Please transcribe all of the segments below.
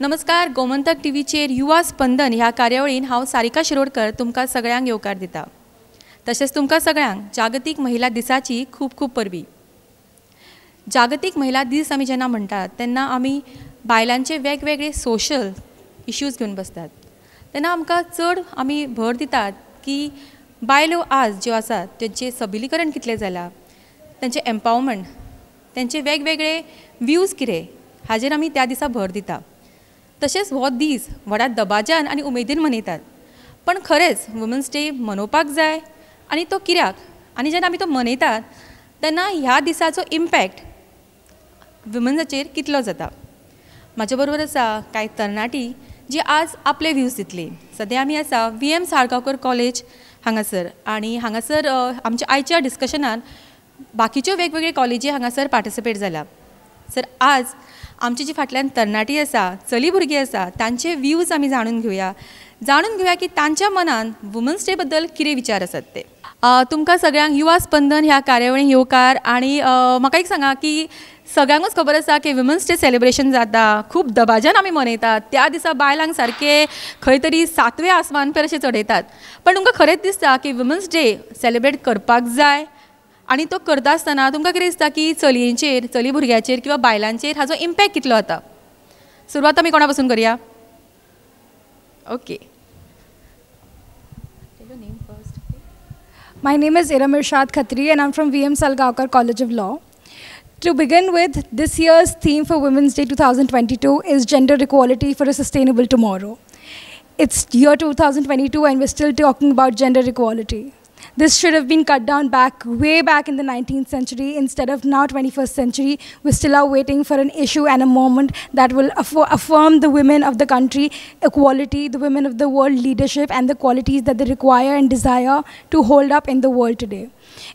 नमस्कार गोमंतक टीव्हीचे युवा स्पंदन ह्या कार्यावळीन हांव सारिका शिरोडकर तुमकां सगळ्यांक येवकार दिता तशेंच तुमकां सगळ्यांक जागतीक महिला दिसाची खूब खूब परबी जागतीक महिला दीस आमी जेन्ना म्हणटात तेन्ना आमी बायलांचे वेगवेगळे सोशल इश्यूज घेवन बसतात तेन्ना आमकां चड आमी भर दितात की बायलो आज ज्यो आसात तेंचें सबलीकरण कितलें जालां तेंचें एम्पावरमेंट तेंचे वेगवेगळे व्यूज कितें हाजेर आमी त्या दिसा भर दितात तसेच हो दीस व्हडा दबाजान आणि उमेदीन मनयतात पण खरेंच वुमन्स डे मनोवपाक जाय आणि तो कित्याक आणि जेन्ना आमी तो मनयतात तेन्ना ह्या दिसाचो इम्पॅक्ट वुमन्साचेर कितलो जाता माझ्या बरोबर असा काय तरणाटी जी आज आपले व्ह्यूज दितली सद्या आम्ही असा व्ही एम साळगांवकर कॉलेज हांगासर आणि हांगासर आमच्या आयच्या डिस्कशनात बाकीच्यो वेगवेगळ्यो कॉलेजी हांगासर पार्टिसिपेट झाल्या सर आज आमची जी फाटल्यान तरणाटी आसा चली भुरगीं आसा तांचे व्यूज आमी जाणून घेवया जाणून घेवया की तांच्या मनान वुमन्स डे बद्दल कितें विचार आसात ते तुमकां सगळ्यांक युवा स्पंदन ह्या कार्यावळी येवकार आनी म्हाका एक सांगा की सगळ्यांकूच खबर आसा की वुमन्स डे सेलिब्रेशन जाता खूप दबाज्यान आमी मनयतात त्या दिसा बायलांक सारके खंय तरी सातवे आसमान पर अशें चडयतात पण तुमकां खरेंच दिसता की वुमन्स डे सेलिब्रेट करपाक जाय आणि तो करता असताना दिसता की चली भुरग्याचेर किंवा बायलांचेर हा इम्पॅक्ट किती जाता कोणा कोणापासून करया okay my name is Iram Irshad Khatri and am from V M Salgaocar college of law to begin with this year's theme for women's day two thousand twenty two is gender equality for sustainable tomorrow it's year two thousand twenty two and we still talking about gender equality This should have been cut down back way back in the 19th century instead of now 21st century. We still are waiting for an issue and a moment that will affirm the women of the country equality, the women of the world leadership and the qualities that they require and desire to hold up in the world today.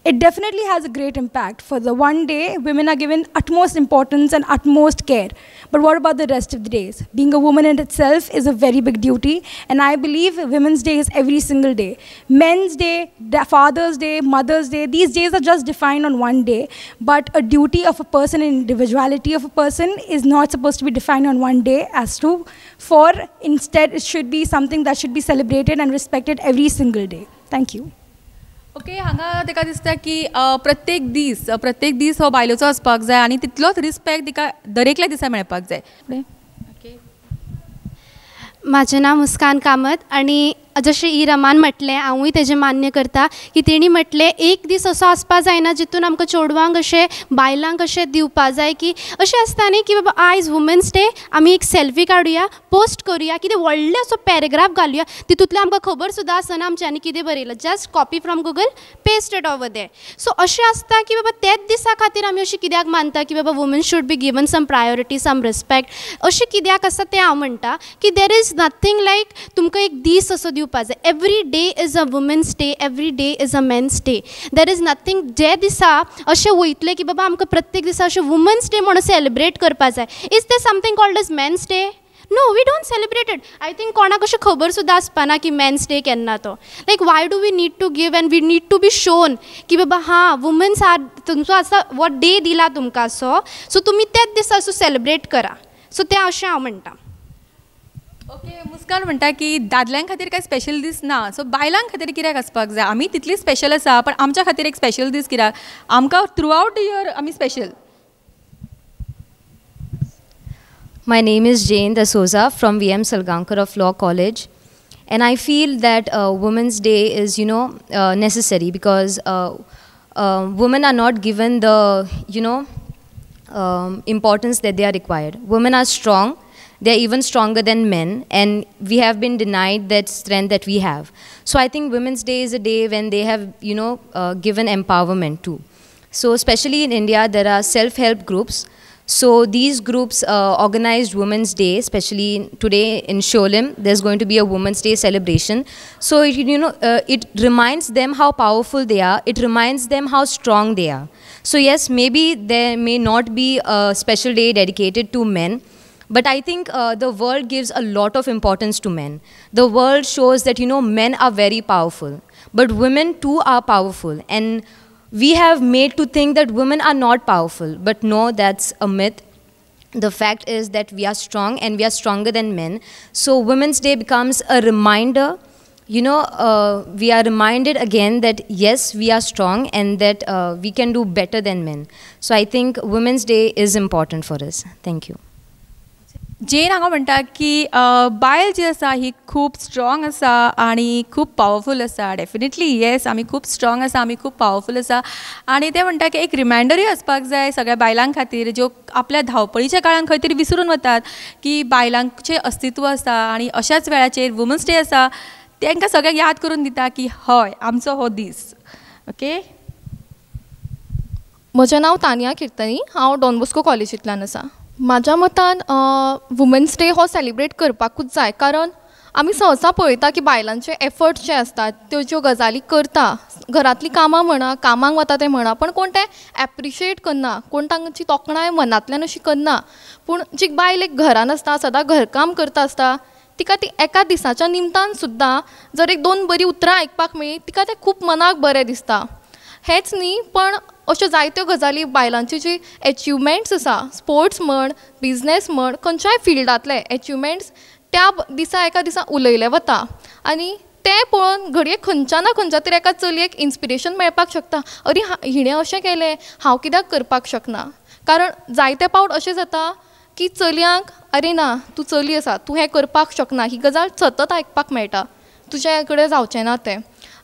It definitely has a great impact. For the one day, women are given utmost importance and utmost care. But what about the rest of the days? Being a woman in itself is a very big duty, and I believe Women's Day is every single day. Men's Day, Father's Day, Mother's Day, these days are just defined on one day. But a duty of a person, an individuality of a person, is not supposed to be defined on one day as to for. Instead, it should be something that should be celebrated and respected every single day. Thank you. Okay हांगा तिका दिसता की प्रत्येक दीस प्रत्येक दीस हो बायलोचो आसपाक जाय आनी तितलोच रिस्पेक्ट तिका दरेकल्या दिसा मेळपाक जाय ओके माझे म्हाजें नांव मुस्कान कामत आनी जशें रमान म्हटले हांवूय तेजें मान्य करता की तेणी म्हटले एक दीस असो आसपा जायना जितून आमकां चेडवांक अशें बायलांक अशें दिवपा जाय की अशें आसता न्ही की बाबा आयज वुमन्स डे आमी एक सेल्फी काडुया पोस्ट करुया कितें व्हडलें असो पॅरेग्राफ घालुया तितूंतलें आमकां खबर सुद्दां आसना आमच्यांनी कितें बरयलां just copy from Google pasted it over there so अशें आसता की बाबा त्याच दिसा खातीर आमी अशी कित्याक मानता की बाबा women's should be given some priority some respect अशें कित्याक आसा तें हांव म्हणटा की देर इज नथींग लायक तुमकां एक दीस असो upas day day is a women's day every day is a men's day there is nothing जे दिसा अशें वयतलें की बाबा आमकां प्रत्येक दिसा अशें वुमन्स डे म्हणून सेलिब्रेट करपा जाय इज तें something called as men's day no we don't celebrated I think कोणाक अशें खबर सुद्दां आसपाना की मेन्स डे केन्ना तो like why do we need to give and we need to be shown की बाबा हां वुमन्स आर तुमचो आसा वो डे दिला तुमकां असो सो तुमी त्याच दिसा असो सेलिब्रेट करा सो तें अशें हांव म्हणटा ओके मुस्का म्हणटा की दादल्यां खातीर काही स्पेशल दीस ना सो बायलां आसपाक जाय आम्ही तितली स्पेशल असा पण आमच्या खातीर एक स्पेशल दीस थ्रू आमक इयर आम्ही special my name is Jane D'Souza from V M Salgaocar of law college and I that women's day is you know necessary because women are not given the you know importance that they are required women are strong they're even stronger than men, and we have been denied that strength that we have. So I think Women's Day is a day when they have, you know, uh, given empowerment too. So especially in India, there are self-help groups. So these groups uh, organized Women's Day, especially today in Sholim, there's going to be a Women's Day celebration. So it, you know, uh, it reminds them how powerful they are. It reminds them how strong they are. So yes, maybe there may not be a special day dedicated to men, but I think uh, the world gives a lot of importance to men. The world shows that, you know, men are very powerful. But women too are powerful. And we have made to think that women are not powerful. But no, that's a myth. The fact is that we are strong and we are stronger than men. So Women's Day becomes a reminder you know, uh, we are reminded again that yes, we are strong and that uh, we can do better than men. So I think Women's Day is important for us. Thank you. जेन हांगा म्हणटा की बायल जी आसा ही खूप strong आसा आनी खूप पावरफूल आसा डेफिनेटली येस आमी खूप स्ट्रॉंग आसा आमी खूप पावरफूल आसा आनी ते म्हणटा की एक रिमायंडरूय आसपाक जाय सगळ्या बायलां खातीर ज्यो आपल्या धांवपळीच्या काळान खंय तरी विसरून वतात की बायलांचें अस्तित्व आसा आनी अशाच वेळाचेर वुमन्स डे आसा तांकां सगळ्यांक याद करून दिता की हय आमचो हो दीस ओके म्हजें नांव तानिया किर्तनी हांव डॉन बॉस्को कॉलेजींतल्यान आसा माझ्या मतान वुमन्स डे हो सेलिब्रेट करपाकूच जाय कारण आमी सहसा पळयता की बायलांचे एफर्ट जे असतात त्यो ज्यो गजाली करता घरातली कामां म्हणा कामांक वता तें म्हणा पण कोण तें एप्रिशिएट करना कोण तांची तोखणाय मनांतल्यान अशी करना पूण जी बायल एक घरान आसता सदां घरकाम करता आसता तिका ती एका दिसाच्या निमतान सुद्दां जर एक दोन बरी उतरां आयकपाक मेळ्ळीं तिका ते खूब मनाक बरें दिसता हेच न्ही पण अश्यो जायत्यो गजाली बायलांची जी एचिवमेंट्स आसा स्पोर्ट्स म्हण बिजनेस म्हण खंयच्याय फिल्डांतले एचिवमेंट्स त्या दिसा एका दिसा उलयले वता आनी तें पळोवन घडये खंयच्या ना खंयच्या तरी एका चलयेक इन्स्पिरेशन मेळपाक शकता अरे हिणें अशें केलें हांव कित्याक करपाक शकना कारण जायते पावट अशें जाता की चलयांक अरे ना तूं चली आसा तूं हें करपाक शकना ही गजाल सतत आयकपाक मेळटा तुजे कडेन जावचें ना तें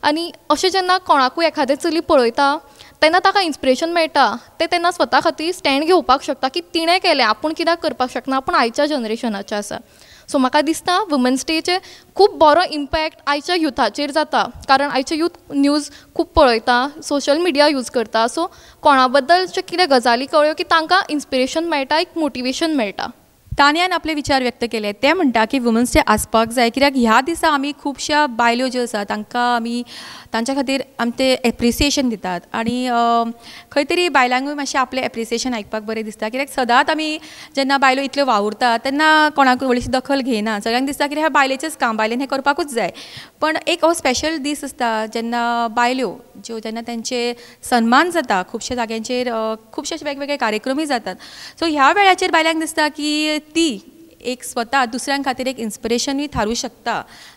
आनी अशें जेन्ना कोणाकूय एखादें चली पळयता तेन्ना ताका इन्स्पिरेशन मेळटा ते तेन्ना स्वता खातीर स्टँड घेवपाक शकता की तिणें केलें आपूण कित्याक करपाक शकना आपूण आयच्या जनरेशनाचें आसा सो म्हाका दिसता वुमन्स डेचे खूब बरो इम्पॅक्ट आयच्या युथाचेर जाता कारण आयचे यूथ न्यूज खूब पळयता सोशल मिडिया यूज करता सो कोणा बद्दलच्यो कितें गजाली कळ्यो की तांकां इन्स्पिरेशन मेळटा एक मोटिवेशन मेळटा तानियान आपले विचार व्यक्त केले ते म्हणटा की वुमन्स डे आसपाक जाय कित्याक ह्या दिसा आमी खुबश्या बायल्यो ज्यो आसा तांकां आमी तांच्या खातीर आमी ते एप्रिसिएशन दितात आनी खंय तरी बायलांकूय मातशें आपलें एप्रिसिएशन आयकपाक बरें दिसता कित्याक सदांच आमी जेन्ना बायलो इतल्यो वावुरतात तेन्ना कोणाकूय व्हडलीशी दखल घेयना सगळ्यांक दिसता की ह्या बायलेचेंच काम बायलेन हें करपाकूच जाय पण एक हो स्पेशल दीस आसता जेन्ना बायल्यो ज्यो जेन्ना तेंचे सन्मान जाता खुबशे जाग्यांचेर खुबशे वेगवेगळे कार्यक्रमूय जातात सो ह्या वेळाचेर बायल्यांक दिसता की ती एक स्वता दुसऱ्यां खातीर एक इन्स्पिरेशनूय थारू शकता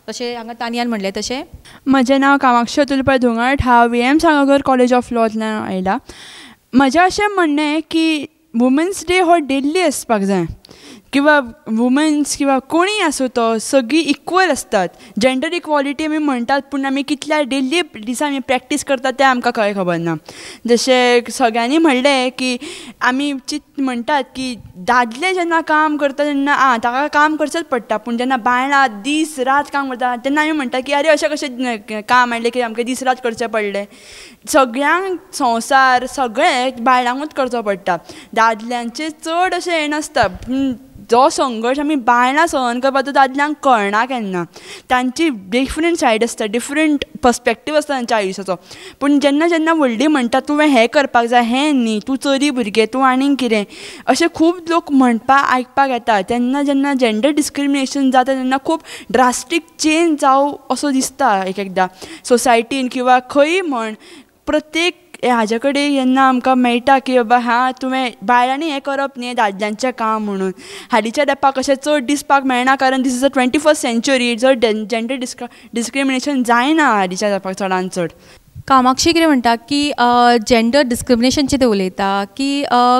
तशें हांगा तानियान म्हणलें तशें म्हजें नांव कामाक्षी अतुल धुंगाट हांव V M Salgaocar college of लॉतल्यान आयलां म्हजें अशें म्हणणें की वुमन्स डे हो डेल्ली आसपाक जाय किंवा वुमेन्स किंवा कोणी असो तो सगळी इक्वल असतात जेंडर इक्वॉलिटी आम्ही म्हणतात पूण आम्ही कितल्या डेली दिसा आम्ही प्रॅक्टीस करतात ते आमकां खंय खबर ना जसे सगळ्यांनी म्हणलें की आमी चित म्हणतात की दादले जेन्ना काम करता तेन्ना आं ताका काम करचेंच पडटा पूण जेन्ना बायला दीस रात काम करता तेन्ना आमी म्हणटा की अरे अशें कशें काम आयलें की आमकां दीस रात करचें पडलें सगळ्यांक संवसार सगळें बायलांकूच करचो पडटा दादल्यांचे चड अशें हें नासता जो संघर्श आमी बायलां सहन करपाचो दादल्यांक कळना केन्ना तांची डिफरंट सायड आसता डिफरंट पर्स्पेक्टीव आसता तांच्या आयुश्याचो पूण जेन्ना जेन्ना व्हडली म्हणटा तुवें हें करपाक जाय हें न्ही तूं चली भुरगें तूं आनीक कितें अशें खूब लोक म्हणपाक आयकपाक येता तेन्ना जेन्ना जेंडर डिस्क्रिमिनेशन जाता तेन्ना खूब ड्रास्टीक चेंज जावं असो दिसता एक एकदां सोसायटीन किंवां खंय म्हण प्रत्येक हे हाजे कडेन जेन्ना आमकां मेळटा की बाबा हा तुवें बायलांनी हें करप न्ही दादल्यांचें काम म्हणून हालींच्या तेंपाक अशें चड दिसपाक मेळना कारण this is a twenty first century जर जेंडर डिस्क्र डिस्क्रिमिनेशन जायना हालींच्या तेंपाक चडान चड कामाक्षी कितें म्हणटा की जेंडर डिस्क्रिमिनेशनचे ते उलयता की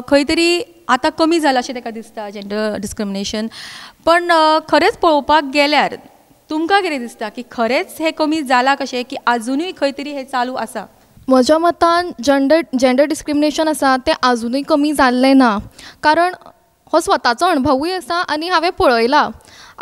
खंय तरी आतां कमी जालां अशें ताका दिसता जेंडर डिस्क्रिमिनेशन पण खरेंच पळोवपाक गेल्यार तुमकां कितें दिसता की खरेंच हें कमी जालां कशें की आजुनूय खंय तरी हें चालू आसा म्हज्या मतान जेंडर जेंडर डिस्क्रिमिनेशन आसा तें आजुनूय कमी जाल्लें ना कारण हो स्वताचो अणभवूय आसा आनी हांवें पळयलां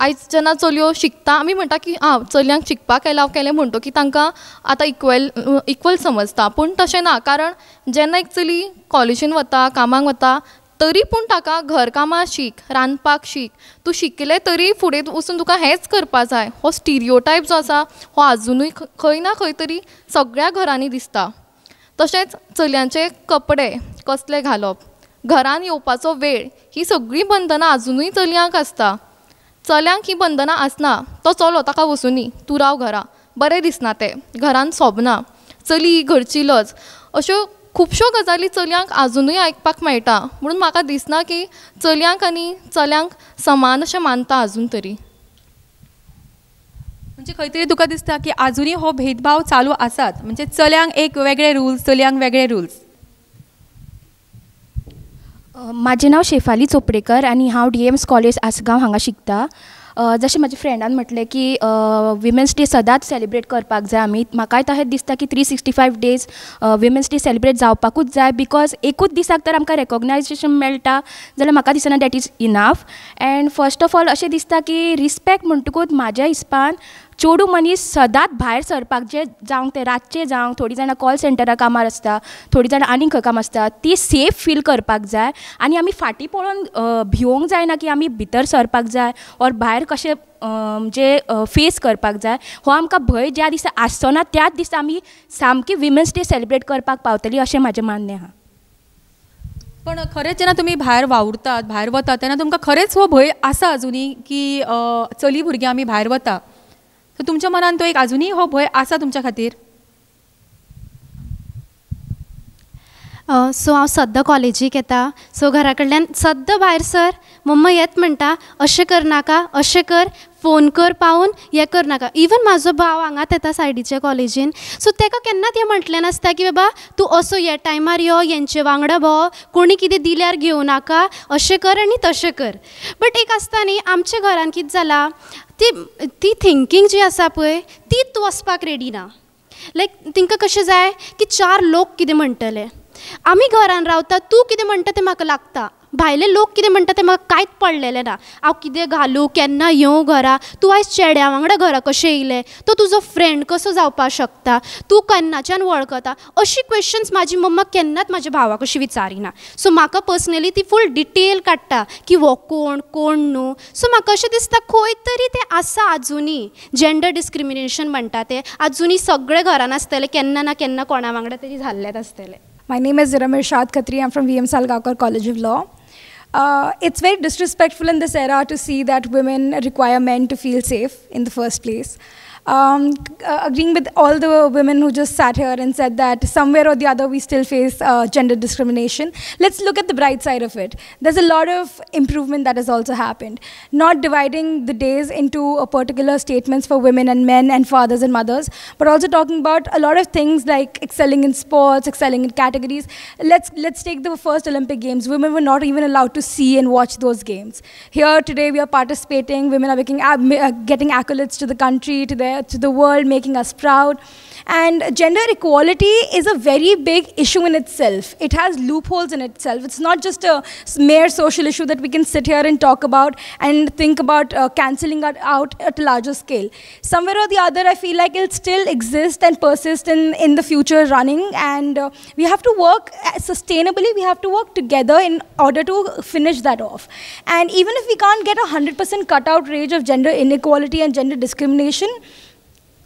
आयज जेन्ना चलयो शिकता आमी म्हणटा की आं चलयांक शिकपाक एलाव केलें की तांकां आतां इक्वल इक्वल समजता पूण तशें ना कारण जेन्ना एक चली कॉलेजीन वता कामांक वता तरी पूण ताका घरकामां शीक रांदपाक शीक तूं शिकलें तरी फुडें वचून तुका हेंच करपाक जाय हो स्टिरियोटायप जो आसा हो आजुनूय खंय ना खंय तरी सगळ्या घरांनी दिसता तशेंच चलयांचे कपडे कसले घालप घरांत येवपाचो वेळ ही सगळीं बंधनां आजुनूय चलयांक आसता चल्यांक ही बंधनां आसना तो चलो हो ताका वचुनी तूं राव घरा बरें दिसना तें घरांत सोबना चली घरची लज अश्यो खुबश्यो गजाली चलयांक आजुनूय आयकपाक मेळटा म्हणून म्हाका दिसना की चलयांक आनी चल्यांक समान अशें मानता आजून तरी म्हणजे खंय तरी तुका दिसता की आजुनूय हो भेदभाव चालू आसात म्हणजे चल्यांक एक वेगळे रुल्स चलयांक वेगळे रुल्स माझे नांव शेफाली चोपडेकर आनी हांव डी एम्स कॉलेज आसगांव हांगा शिकता जसे माझ्या फ्रेंडान म्हटले की विमेन्स डे सदांच सेलिब्रेट करपाक जाय आमी म्हाकाय तशेंच दिसता की three sixty five days women's day celebrate जावपाकूच जाय बिकॉज एकूच दिसाक तर आमकां रेकॉग्नायजेशन मेळटा जाल्यार म्हाका दिसना that is enough and first of all अशें दिसता की रिस्पेक्ट म्हणटकूच म्हाज्या हिसपान चेडू मनीस सदांच भायर सरपाक जे जावं ते रातचें जावं थोडीं जाणां कॉल सेंटरा कामार आसता थोडी जाणां आनीक खंय काम आसता ती सेफ फील करपाक जाय आनी आमी फाटीं पळोवन भिवंक जायना की आमी भितर सरपाक जाय ऑर भायर कशें जे फेस करपाक जाय हो आमकां भंय ज्या दिसा आसचो ना त्याच दिसा आमी सामकी विमन्स डे सेलिब्रेट करपाक पावतली अशें म्हाजें मान्य आहा पण खरेंच जेन्ना तुमी भायर वावुरतात भायर वतात तेन्ना तुमकां खरेंच हो भंय आसा आजुनी की चली भुरगीं आमी भायर वता तुमच्या मनात तो एक अजूनही हो भंय आसा तुमच्या खातीर सो हांव सद्दां कॉलेजीक येता सो घरा कडल्यान सद्दां भायर सर मम्मा येत म्हणटा अशें करनाका अशें कर फोन कर पावून हें करनाका इवन म्हाजो भाव हांगात येता सायडीच्या कॉलेजीन सो ताका केन्नाच हें म्हटलें नासता की बाबा तूं असो हे टायमार यो हेंचे वांगडा भोव कोणी कितें दिल्यार घेवं नाका अशें कर आनी तशें कर बट एक आसता न्ही आमच्या घरान कितें जालां ती ती थिंकींग जी आसा पळय ती तूं वचपाक रेडी ना लायक तिंकां कशें जाय की चार लोक कितें म्हणटले आमी घरान रावता तूं कितें म्हणटा तें म्हाका लागता भायले लोक कितें म्हणटा ते म्हाका कांयच पडलेले ना हांव कितें घालूं केन्ना येवं घरा तूं आयज चेड्या वांगडा घरा कशें येयलें तो तुजो फ्रेंड कसो जावपाक शकता तूं केन्नाच्यान वळखता अशी क्वेश्चन्स म्हाजी मम्मा केन्नाच म्हाज्या भावा कशी विचारिना सो म्हाका पर्सनली ती फूल डिटेल काडटा की हो कोण कोण न्हू सो म्हाका अशें दिसता खंय तरी तें आसा आजुनी जेंडर डिस्क्रिमिनेशन म्हणटा तें आजुनी सगळे घरान आसतले केन्ना ना केन्ना कोणा वांगडा तरी जाल्लेंच आसतलें माय name is Ramesh Shad Khatri I am from V M Salgaocar college of law Uh, it's very disrespectful in this era to see that women require men to feel safe in the first place um, uh, agreeing with all the women who just sat here and said that somewhere or the other we still face uh, gender discrimination. Let's look at the bright side of it. There's a lot of improvement that has also happened. Not dividing the days into uh, particular statements for women and men and fathers and mothers, but also talking about a lot of things like excelling in sports, excelling in categories. Let's, let's take the first Olympic Games. Women were not even allowed to see and watch those games. Here today we are participating, women are uh, getting accolades to the country, to their uh, to the world, making us proud. And gender equality is a very big issue in itself. It has loopholes in itself. It's not just a mere social issue that we can sit here and talk about and think about uh, cancelling it out at a larger scale. Somewhere or the other, I feel like it'll still exist and persist in, in the future running. And uh, we have to work uh, sustainably. We have to work together in order to finish that off. And even if we can't get a 100% cut out range of gender inequality and gender discrimination,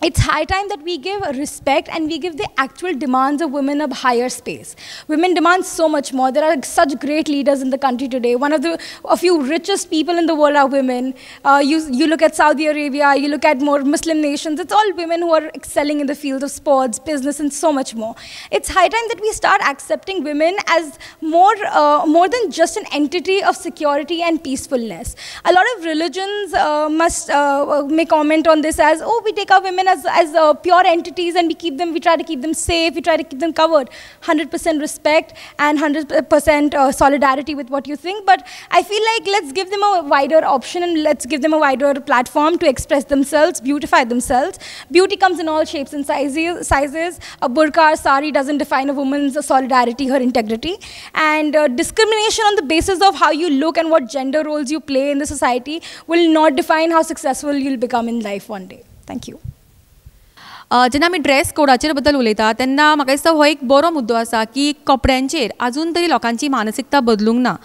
it's high time that we give respect and we give the actual demands of women a higher space. Women demand so much more. There are such great leaders in the country today. One of the a few richest people in the world are women. Uh, you, you look at Saudi Arabia, you look at more Muslim nations, it's all women who are excelling in the field of sports, business, and so much more. It's high time that we start accepting women as more, uh, more than just an entity of security and peacefulness. A lot of religions uh, must uh, uh, may comment on this as, oh, we take our women women as, as uh, pure entities and we keep them, we try to keep them safe, we try to keep them covered. 100% respect and 100% uh, solidarity with what you think. But I feel like let's give them a wider option and let's give them a wider platform to express themselves, beautify themselves. Beauty comes in all shapes and sizes. sizes. A burqa or sari doesn't define a woman's solidarity, her integrity. And uh, discrimination on the basis of how you look and what gender roles you play in the society will not define how successful you'll become in life one day. Thank you. जेन्ना आमी dress कोडाचेर बद्दल उलयता तेन्ना म्हाका दिसता हो एक बरो मुद्दो आसा की कपड्यांचेर आजून तरी लोकांची मानसिकता बदलूंक ना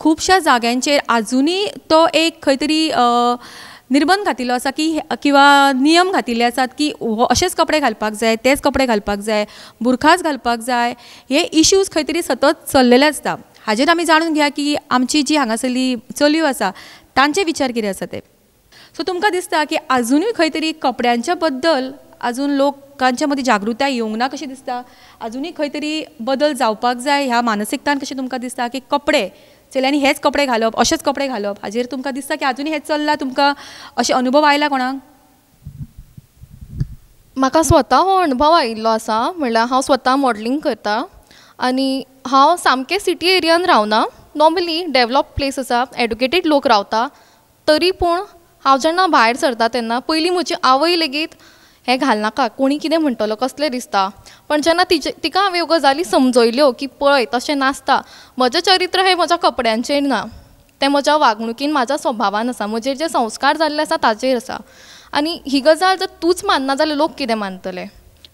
खुबश्या जाग्यांचेर आजुनूय तो एक खंय तरी निर्बंध घातिल्लो आसा की किंवा नियम घातिल्ले आसात की हो अशेच कपडे घालपाक जाय तेच कपडे घालपाक जाय बुरखाच घालपाक जाय हे इश्यूज खंय तरी सतत चललेले आसता हाजेर आमी जाणून घ्या की आमची जी हांगासरली चलयो आसा तांचे विचार कितें आसा ते सो तुमकां दिसता की आजुनूय खंय तरी कपड्यांच्या बद्दल अजून लोकांच्या मदीं जागृता येवंक ना कशी दिसता अजूनही खंय तरी बदल जावपाक जाय ह्या मानसिकतान कशी तुमकां दिसता की कपडे चल्यांनी हेच कपडे घालप अशेच कपडे घालप हाजेर तुमकां दिसता की अजूनही हेच चल्लां तुमकां अशें अनुभव आयला कोणाक म्हाका स्वता हो अणभव आयिल्लो आसा म्हणल्यार हांव स्वता मॉडलिंग करता आनी हांव सामकें सिटी एरियान रावना नॉर्मली डेव्हलप प्लेस आसा एडुकेटेड लोक रावता तरी पूण हांव जेन्ना भायर सरता तेन्ना पयलीं म्हजी आवय लेगीत हें घालनाका कोणी कितें म्हणटलो कसले दिसता पण जेन्ना तिचे तिका हांव ह्यो गजाली समजयल्यो की पळय तशें नासता म्हजें चरित्र हें म्हज्या कपड्यांचेर ना तें म्हज्या वागणुकीन म्हज्या स्वभावान आसा म्हजेर जे संस्कार जाल्ले आसा ताचेर आसा आनी ही गजाल जर तूंच मानना जाल्यार लोक कितें मानतले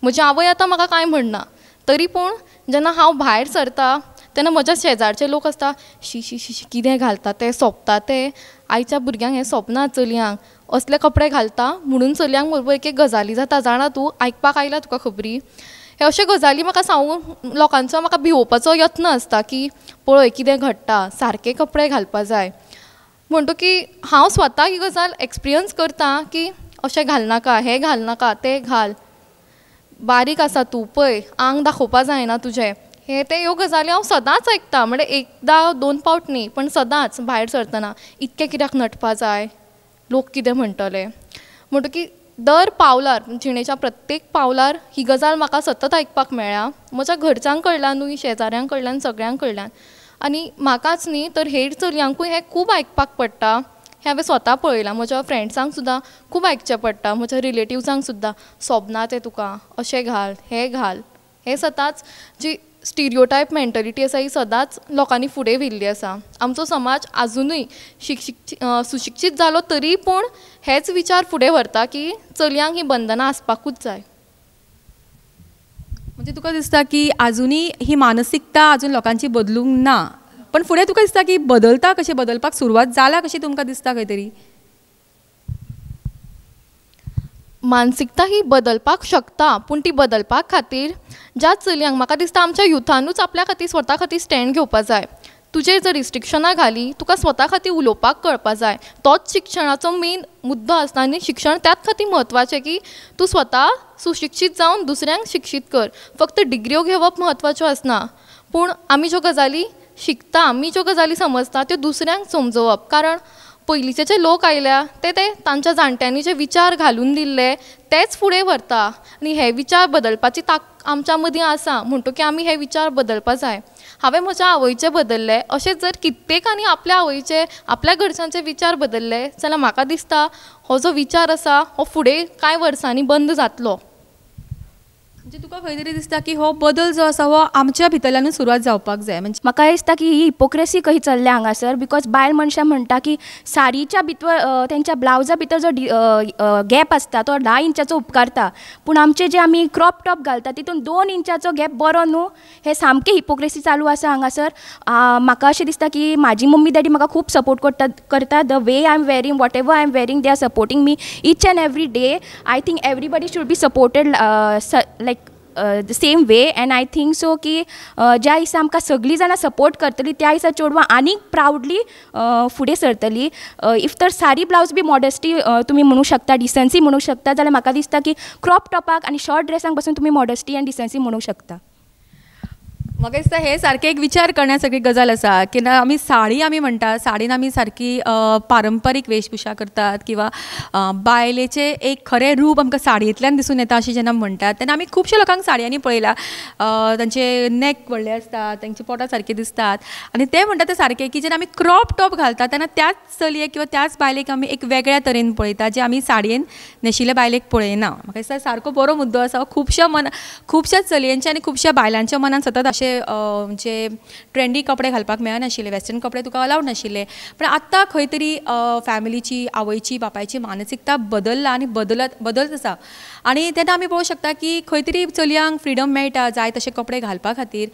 म्हजी आवय आतां म्हाका कांय म्हणना तरी पूण जेन्ना हांव भायर सरता तेन्ना म्हज्या शेजारचे लोक आसता शी शी शी किदें घालता ते सोंपता ते आयच्या भुरग्यांक हें सोंपना चलयांक असले कपडे घालता म्हणून चलयांक बरोबर एक एक गजाली जाता जाणा तूं आयकपाक आयला तुका खबरी हे अश्यो गजाली म्हाका सांगून लोकांचो म्हाका भिवोवपाचो यत्न आसता की पळय कितें घडटा सारके कपडे घालपा जाय म्हणटकी हांव स्वता ही गजाल एक्सपिरियन्स करतां की अशें घालनाका हें घालनाका तें घाल बारीक आसा तूं पळय आंग दाखोवपा जायना तुजें हे ते ह्यो गजाली हांव सदांच ऐकता म्हणजे एकदा दोन पावट न्ही पण सदांच भायर सरतना इतकें कित्याक नटपा जाय लोक कितें म्हणटले म्हणटकीर दर पावलार जिणेच्या प्रत्येक पावलार ही गजाल म्हाका सतत आयकपाक मेळ्ळ्या म्हज्या घरच्यां कडल्यानूय शेजाऱ्यां कडल्यान सगळ्यां कडल्यान आनी म्हाकाच न्ही तर हेर चलयांकूय हें खूब आयकपाक पडटा हें हांवें स्वता पळयलां म्हज्या फ्रेंड्सांक सुद्दां खूब आयकचें पडटा म्हज्या रिलेटिव्सांक सुद्दां सोबना तें तुका अशें घाल हें घाल हें सदांच जी स्टिरियोटायप मेंटलिटी आसा ही सदांच लोकांनी फुडें व्हेल्ली आसा आमचो समाज आजुनूय शिक्षिक सुशिक्षीत जालो तरी पूण हेच विचार फुडें व्हरता की चलयांक ही बंधनां आसपाकूच जाय म्हणजे तुका दिसता की आजुनी ही मानसिकता अजून लोकांची बदलूंक ना पण फुडें तुका दिसता की बदलता कशें बदलपाक सुरवात जाला कशी तुमकां दिसता खंय तरी मानसिकता ही बदलपाक शकता पूण ती बदलपा खातीर ज्या चलयांक म्हाका दिसता आमच्या युथानूच आपल्या खातीर स्वता खातीर स्टँड घेवपाक जाय तुजेर जर रिस्ट्रिक्शनां घाली तुका स्वता खातीर उलोवपाक कळपा जाय तोच शिक्षणाचो मेन मुद्दो आसता आनी शिक्षण त्याच खातीर म्हत्वाचें की तूं स्वता सुशिक्षीत जावन दुसऱ्यांक शिक्षीत कर फक्त डिग्र्यो घेवप म्हत्वाच्यो आसना पूण आमी ज्यो गजाली शिकता आमी ज्यो गजाली समजता त्यो दुसऱ्यांक समजोवप कारण पयलींचे जे लोक आयल्या ते ते तांच्या जाणट्यांनी जे विचार घालून दिल्ले तेच फुडें व्हरता आनी हे विचार बदलपाची ताक आमच्या मदीं आसा म्हणटकीर आमी हे विचार बदलपा जाय हांवें म्हज्या आवयचे बदलले अशें जर कित्येकांनी आपल्या आवयचे आपल्या घरच्यांचे विचार बदलले जाल्यार म्हाका दिसता हो जो विचार आसा हो फुडें कांय वर्सांनी बंद जातलो म्हणजे तुका खंय तरी दिसता की हो बदल जो आसा हो आमच्या भितरल्यानूच सुरवात जावपाक जाय म्हणजे म्हाका दिसता की ही हिपोक्रेसी कही चल्ल्या हांगासर बिकॉज बायल मनशां म्हणटा की साडीच्या भितर तेंच्या ब्लावजा भितर जो गॅप आसता तो धा इंचाचो उपकारता पूण आमचे जे आमी क्रॉप टॉप घालता तितून दोन इंचाचो गॅप बरो न्हू हे सामकें हिपोक्रेसी चालू आसा हांगासर म्हाका अशें दिसता की म्हाजी मम्मी डॅडी म्हाका खूब सपोर्ट करता करता the way I am wearing whatever I am wearing they are supporting me each and every day I think everybody should be supported like the same way and I think so की ज्या दिसा आमकां सगळीं जाणां support करतली त्या दिसा चेडवां आनीक प्रावडली फुडें सरतली इफ तर सारी ब्लावज बी मॉडस्टी तुमी म्हणूंक शकता डिसन्सी म्हणूंक शकता जाल्यार म्हाका दिसता की क्रॉप टॉपाक आनी शॉर्ट ड्रेसांक पासून तुमी मॉडस्टी आनी डिसन्सी म्हणूंक शकता मग हे सारखे एक विचार करण्यासारखी गजाल असा की ना आम्ही साडी आम्ही म्हणतात साडीन आम्ही सारखी पारंपारीक वेशभूषा करतात किंवा बायलेचे एक खरे रूप आमकां साडयेंतल्यान दिसून येता अशें जेन्ना म्हणटात तेन्ना आमी खुबशे लोकांक साडयांनी पळयला तांचे नेक व्हडले आसतात तांचे पोटां सारके दिसतात आनी ते म्हणटा ते सारके की जेन्ना आमी क्रॉप टॉप घालतात तेन्ना त्याच चलयेक किंवा त्याच बायलेक आमी एक वेगळ्या तरेन पळयतात जे आमी साडयेन न्हेशिल्ले बायलेक पळयना म्हाका दिसता सारको बरो मुद्दो आसा हो खुबश्या मन खुबश्या चलयेंच्या आनी खुबश्या बायलांच्या मनान सतत अशें जे म्हणजे ट्रेंडी कपडे घालपाक मेळनाशिल्ले वेस्टर्न कपडे तुका अलावड नाशिल्ले पण आतां खंय तरी फॅमिलीची आवयची बापायची मानसिकता बदलला आनी बदलत बदलत आसा आणि तेन्ना आमी पळोवंक शकता की खंय तरी चलयांक फ्रिडम मेळटा जाय तशे कपडे घालपा खातीर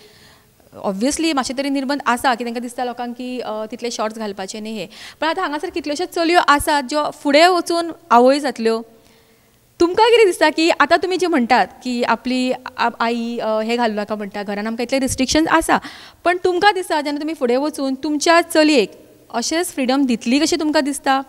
ऑब्वियसली मातशे तरी निर्बंध आसा की त्यांना दिसता लोकांक की तितले शॉर्ट्स घालपाचे न्ही हे पण आतां हांगासर कितल्योश्योच चलयो आसात ज्यो फुडें वचून आवय जातल्यो तुमकां कितें दिसता की आतां तुमी जे म्हणटात की आपली आई हें घालूं नाका म्हणटा घरान आमकां इतले रिस्ट्रिक्शन्स आसा पण तुमकां दिसता जेन्ना तुमी फुडें वचून तुमच्या चलयेक अशेंच फ्रिडम दितली कशी तुमकां दिसता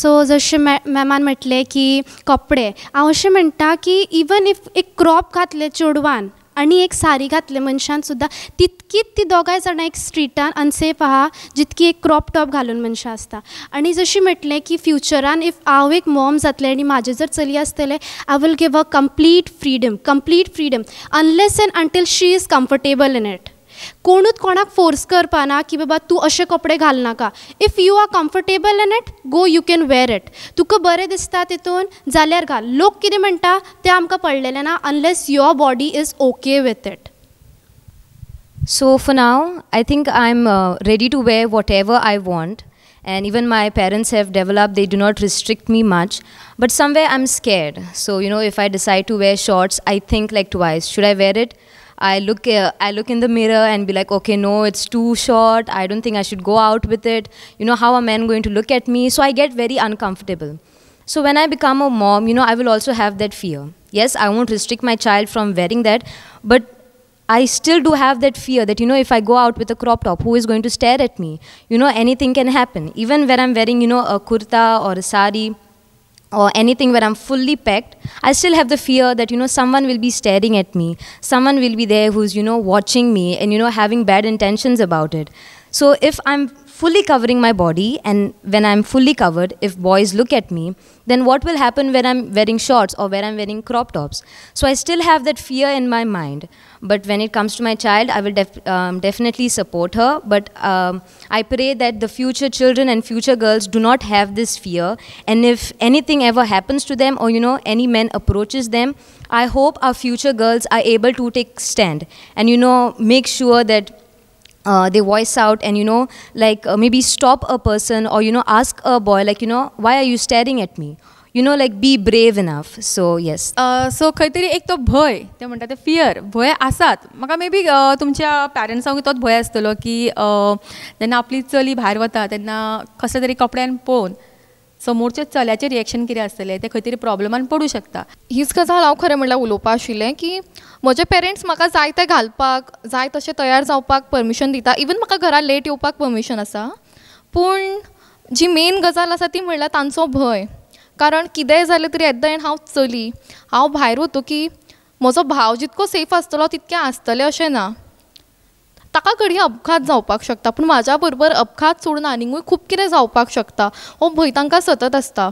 सो जशें मॅ मॅमान म्हटलें की कपडे हांव अशें म्हणटा की इवन इफ एक क्रॉप घातले चेडवान आणि एक सारी घातले मनशान सुद्दां तितकीच ती दोगांय जाणां एक स्ट्रिटान अनसेफ आहा जितकी एक क्रॉप टॉप घालून मनशां आसता आणि जशी म्हटलें की फ्युचरान इफ हांव एक मॉम जातलें आनी म्हाजें जर चली आसतलें I will give a complete freedom complete freedom unless and until she is comfortable in it कोणूच कोणाक फोर्स करपाना की बाबा तूं असे कपडे घालनाका if you are comfortable in it go you can wear it तुका बरें दिसता तितून जाल्यार घाल लोक कितें म्हणटा तें आमकां पडलेलें ना unless your body is okay with it so think I am ready to wear whatever wear want and and And even my parents have developed, they restrict me restrict but much. But somewhere I'm scared. So, you know, if I decide to wear shorts, I think like twice. Should I wear it? I look uh, I look in the mirror and be like, okay, no, it's too short. I don't think I should go out with it. You know, how are men going to look at me? So I get very uncomfortable. So when I become a mom, you know, I will also have that fear. Yes, I won't restrict my child from wearing that, but I still do have that fear that, you know, if I go out with a crop top, who is going to stare at me? You know, anything can happen. Even when I'm wearing, you know, a kurta or a sari, or anything where I'm fully packed, I still have the fear that, you know, someone will be staring at me. Someone will be there who's, you know, watching me and, you know, having bad intentions about it. So if I'm fully covering my body and when I'm fully covered, if boys look at me, then what will happen when I'm wearing shorts or when I'm wearing crop tops? So I still have that fear in my mind. But when it comes to my child, I will def um, definitely support her. But um, I pray that the future children and future girls do not have this fear. And if anything ever happens to them or, you know, any man approaches them, I hope our future girls are able to take stand and, you know, make sure that uh, they voice out and you know like uh, maybe stop a person or you know ask a boy like you know why are you staring at me you know like be brave enough so yes so खंय तरी एक तो भंय ते म्हणटा ते fear भय आसात म्हाका मे बी तुमच्या पॅरंट्सांकूय तोच भय आसतलो की जेव्हा आपली चली भायर वता तेन्ना कसं तरी कपड्यान पळोवन समोरच्या चल्याचे रिएक्शन किती असले ते खंय तरी प्रॉब्लमान पडू शकता हीच गजाल हा खरं म्हणल्यार उलोवपा आशिल्लें की म्हजे पेरेंट्स म्हाका जाय ते घालपाक जाय तसे तयार जावपाक परमिशन दिता इवन म्हाका घरा लेट येवपाक परमिशन असा पूण जी मेन गजाल असा ती म्हणल्यार तांचो भंय कारण कितेंय जालें तरी एट द एंड हांव चली हांव भायर की म्हजो भाव जितको सेफ आसतलो तितकें आसतलें अशें ना ताका घडये अपघात जावपाक शकता पूण म्हाज्या बरोबर अपघात सोडून आनीकूय खूब कितें जावपाक शकता हो भंय तांकां सतत आसता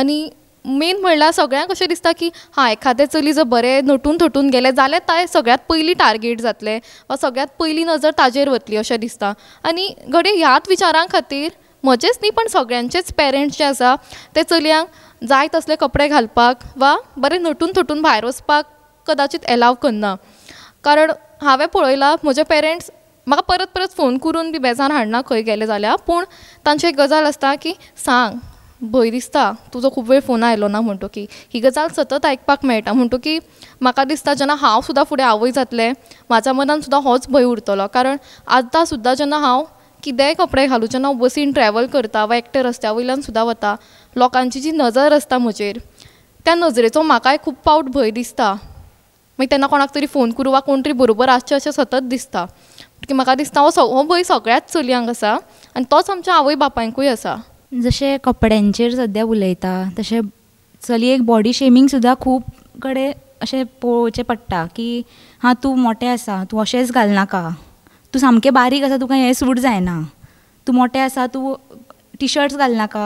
आनी मेन म्हणल्यार सगळ्यांक अशें दिसता की हा एखादें चली जर बरें नटून थटून गेलें जाल्यार ताय सगळ्यांत पयलीं टार्गेट जातलें वा सगळ्यांत पयलीं नजर ताजेर वतली अशें दिसता आनी घडये ह्याच विचारां खातीर म्हजेच न्ही पण सगळ्यांचेच पेरंट्स जे आसा ते चलयांक जाय तसले कपडे घालपाक वा बरें नटून थटून भायर वचपाक कदाचित एलाव करना कारण हांवें पळयलां म्हजे पेरंट्स म्हाका परत परत फोन करून बी बेजार हाडना खंय गेले जाल्यार पूण तांची एक गजाल आसता की सांग भंय दिसता तुजो खूब वेळ फोन आयलो ना म्हणतो ही गजाल सतत आयकपाक मेळटा म्हणटकी म्हाका दिसता जेन्ना हांव सुद्दां फुडें आवय जातलें म्हाज्या मनान सुद्दां होच भंय उरतलो कारण आतां सुद्दां जेन्ना हांव कितेंय कपडे घालूं ना बसीन ट्रॅवल करता वा एकट्या रस्त्या वयल्यान सुद्दां वता लोकांची जी नजर आसता म्हजेर त्या नजरेचो म्हाकाय खूब फावट भंय दिसता मागीर तेन्ना कोणाक तरी फोन करूं वा कोण तरी बरोबर आसचें अशें सतत दिसता की म्हाका दिसता हो हो भंय सगळ्याच चलयांक आसा आनी तोच आमच्या आवय बापायकूय आसा जशें कपड्यांचेर सद्या उलयता तशें चलयेक बॉडी शेमींग सुद्दां खूब कडेन अशें पळोवचें पडटा की हां तूं मोटें आसा तूं अशेंच घालनाका तू सामकें बारीक आसा तुका हें सूट जायना तूं मोटें आसा तूं टी शर्ट्स घालनाका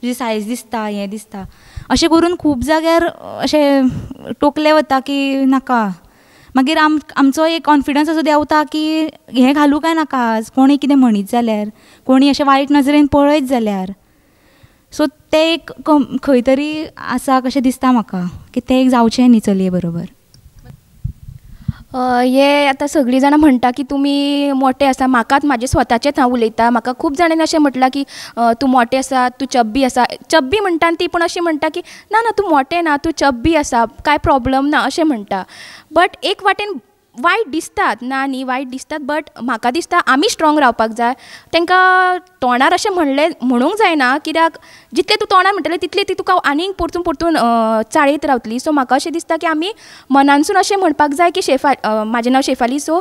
तुजी सायज दिसता हें दिसता अशें करून खूब जाग्यार अशें टोकले वता की नाका मागीर आम आमचो एक कॉन्फिडन्स असो देंवता की हें घालूं काय नाका आज कोणी कितें म्हणीत जाल्यार कोणी अशें वायट नजरेन पळयत जाल्यार सो ते एक खंय तरी आसा कशें दिसता म्हाका की तें एक जावचें न्ही चलये बरोबर हे आता सगळी जाणां म्हणटा की तुम्ही मोटे आसा म्हाकाच माझे स्वताचेंच हांव उलयतां म्हाका खूप जाणांनी अशें म्हटलां की तूं मोटें आसा तूं चब्बी आसा चब्बी म्हणटा ती पूण अशी म्हणटा की ना ना तूं मोटें ना तूं चब्बी आसा कांय प्रॉब्लेम ना अशें म्हणटा बट एक वाटेन वायट दिसतात ना न्ही वायट दिसतात बट म्हाका दिसता आमी स्ट्रोंग रावपाक जाय तांकां तोंडार अशें म्हणलें म्हणूंक जायना कित्याक जितलें तूं तोंडार म्हणटलें तितलें ती तुका आनीक परतून परतून चाळीत रावतली सो म्हाका अशें दिसता की आमी मनानसून अशें म्हणपाक जाय की शेफा म्हाजें नांव शेफाली सो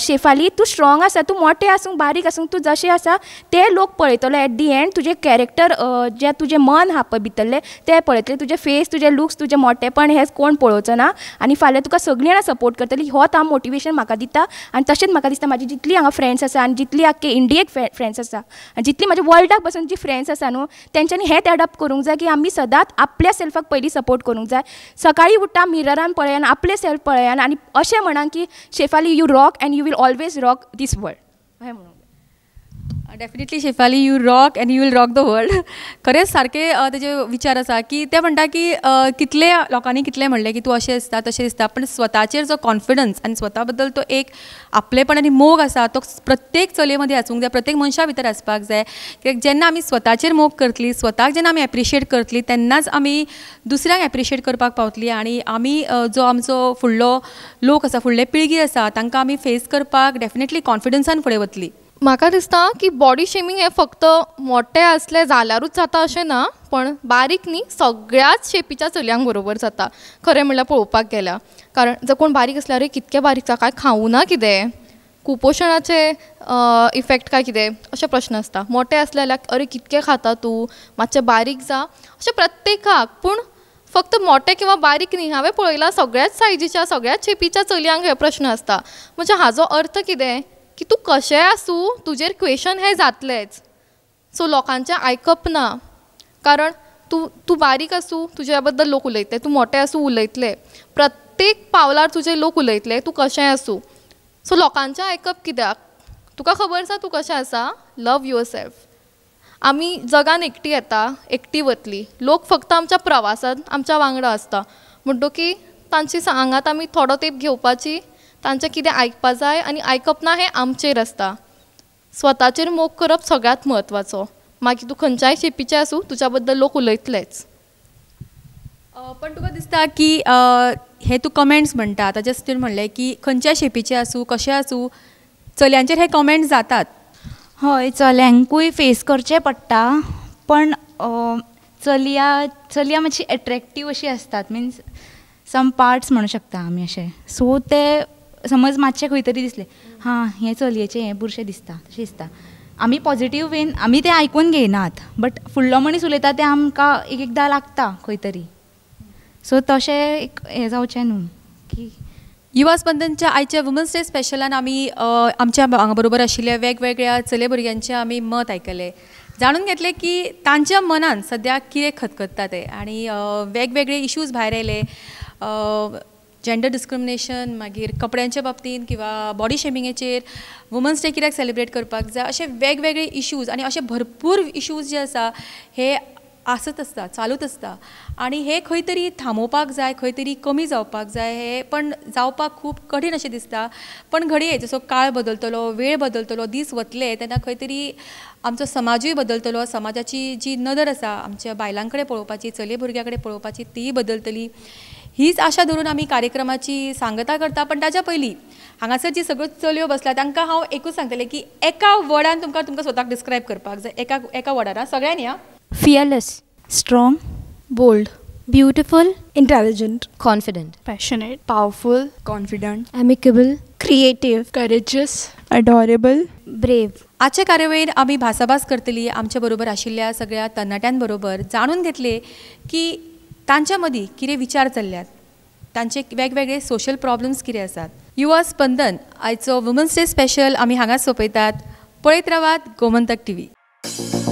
शेफाली तूं स्ट्रोंग आसा तूं मोटें आसूं बारीक आसूं तूं जशें आसा ते लोक पळयतलो एट दी एंड तुजें कॅरेक्टर जें तुजें मन हा पळय भितरलें तें पळयतलें तुजें फेस तुजें लुक्स तुजें मोठेपण हें कोण पळोवचो ना आनी फाल्यां तुका सगळीं जाणां सपोर्ट करतलीं होत काम मोटिवेशन म्हाका दिता आनी तशेंच म्हाका दिसता म्हाजी जितली हांगा फ्रेंड्स आसा आनी जितली आख्खे इंडियेक फ्रेंड्स आसा आनी जितली म्हाज्या वर्ल्डाक पासून जी फ्रेंड्स आसा न्हू तेंच्यांनी हेंच एडप्ट करूंक जाय की आमी सदांच आपल्या सेल्फाक पयलीं सपोर्ट करूंक जाय सकाळीं उठा मिररान पळयान आपले सेल्फ पळयान आनी अशें म्हणा की Shefali you rock and you will always rock this world definitely Shefali you rock and you will rock the world खरेंच सारके तेजे विचार आसा की ते म्हणटा की कितले लोकांनी कितले म्हणलें की तू अशें दिसता तशें दिसता पण स्वताचेर जो कॉन्फिडन्स आणि स्वता बद्दल तो एक आपलेपण आनी मोग असा तो प्रत्येक चले मदीं आसूंक जाय प्रत्येक मनशा भितर आसपाक जाय कित्याक जेन्ना आमी स्वताचेर मोग करतली स्वताक जेन्ना आमी एप्रिशिएट करतली तेन्नाच आमी दुसऱ्यांक एप्रिशिएट करपाक पावतली आनी आमी जो आमचो फुडलो लोक आसा फुडले पिळगी आसा तांकां आमी फेस करपाक डेफिनेटली कॉन्फिडन्सान फुडें वतली म्हाका दिसता की बॉडी शेमींग हें फक्त मोठे असले जाल्यारूच जाता अशें ना पण बारीक न्ही सगळ्याच शेपीच्या चलयांक बरोबर जाता खरें म्हणल्यार पळोवपाक गेल्यार कारण जर कोण बारीक आसल्यार कितके बारीक जा काय खावूं ना कितें कुपोशणाचे इफेक्ट काय कितें असे प्रश्न आसता मोठे आसले जाल्यार अरे कितके खाता तूं मातशें बारीक जा अशें प्रत्येकाक पूण फक्त मोठे किंवा बारीक न्ही हांवें पळयलां सगळ्याच सायजीच्या सगळ्याच शेपीच्या चलयांक हे प्रश्न आसता म्हणजे हाजो अर्थ कितें की तूं कशेंय आसूं तुजेर क्वेशन हें जातलेंच सो लोकांचें आयकप ना कारण तूं तूं बारीक आसूं तुज्या बद्दल लोक उलयतले तूं मोठे आसूं उलयतले प्रत्येक पावलार तुजे लोक उलयतले तूं कशेंय आसूं सो लोकांचें आयकप कित्याक तुका खबर आसा तूं कशें आसा लव युअर सेल्फ आमी जगान एकटी येता एकटी वतली लोक फक्त आमच्या प्रवासांत आमच्या वांगडा आसता म्हणटकी तांची सांगात आमी थोडो तेप घेवपाची तांचें कितें आयकपा जाय आनी आयकप ना हें आमचेर आसता स्वताचेर मोग करप सगळ्यांत म्हत्वाचो मागीर तूं खंयच्याय शेपीचें आसूं तुज्या बद्दल लोक उलयतलेच पण तुका दिसता की हे तूं कमेंट्स म्हणटा आतां जस्ट तुवें म्हणलें की खंयच्या शेपीचे आसूं कशें आसूं चलयांचेर हे कमेंट्स जातात हय चल्यांकूय फेस करचें पडटा पण चलया चलया मातशी एट्रॅक्टीव अशी आसतात मिन्स सम पार्ट्स म्हणू शकता आमी अशें सो ते समज मातशें खंय तरी दिसले हां हे चलयेचे हे बुरशें दिसता तशें दिसता आमी पॉजिटीव वेन आमी ते आयकून घेयनात बट फुडलो मनीस उलयता ते आमकां एक एकदां लागता खंय तरी सो तशें एक हें जावचें न्हू की युवा स्पंदनच्या आयच्या वुमन्स डे स्पेशलान आमी आमच्या हांगा बरोबर आशिल्ल्या वेगवेगळ्या चले भुरग्यांचे आमी मत आयकले जाणून घेतले की तांच्या मनान सद्याक कितें खतखत्ता ते आनी वेगवेगळे इश्यूज भायर आयले जेंडर डिस्क्रिमिनेशन मागीर कपड्यांच्या बाबतींत किंवा बॉडी शेमिंगेचेर वुमन्स डे कित्याक सेलिब्रेट करपाक जाय अशे वेगवेगळे इश्यूज आनी अशे भरपूर इश्यूज जे आसा हे आसत आसता चालूच आसता आनी हे खंय तरी थांबोवपाक जाय खंय तरी कमी जावपाक जाय हे पण जावपाक खूब कठीण अशें दिसता पण घडये जसो काळ बदलतलो वेळ बदलतलो दीस वतले तेन्ना खंय तरी आमचो समाजूय बदलतलो समाजाची जी नदर आसा आमच्या बायलां कडेन पळोवपाची चले भुरग्यां कडेन पळोवपाची तीय बदलतली हीच आशा धरून आम्ही कार्यक्रमाची सांगता करता पण ताच्या पहिली हांगासर जी सगळ्यो चलयो बसल्या तांकां हांव एकूच सांगतलें की एका वर्डान तुमकां तुमकां स्वताक डिस्क्रायब करपाक जाय एका एका वर्डान सगळ्यांनी आं fearless strong bold beautiful intelligent confident passionate powerful confident amicable creative courageous adorable brave आजच्या कार्यावळीत आम्ही भासाभास करतली आमच्या बरोबर आशिल्ल्या सगळ्या तरणाट्यांबरोबर जाणून घेतले की तांच्या मदीं कितें विचार चल्ल्यात तांचे वेगवेगळे सोशल प्रॉब्लम्स कितें आसात युवा स्पंदन आयचो वुमन्स डे स्पेशल आमी हांगा सोंपयतात पळयत रावात गोमंतक टी व्ही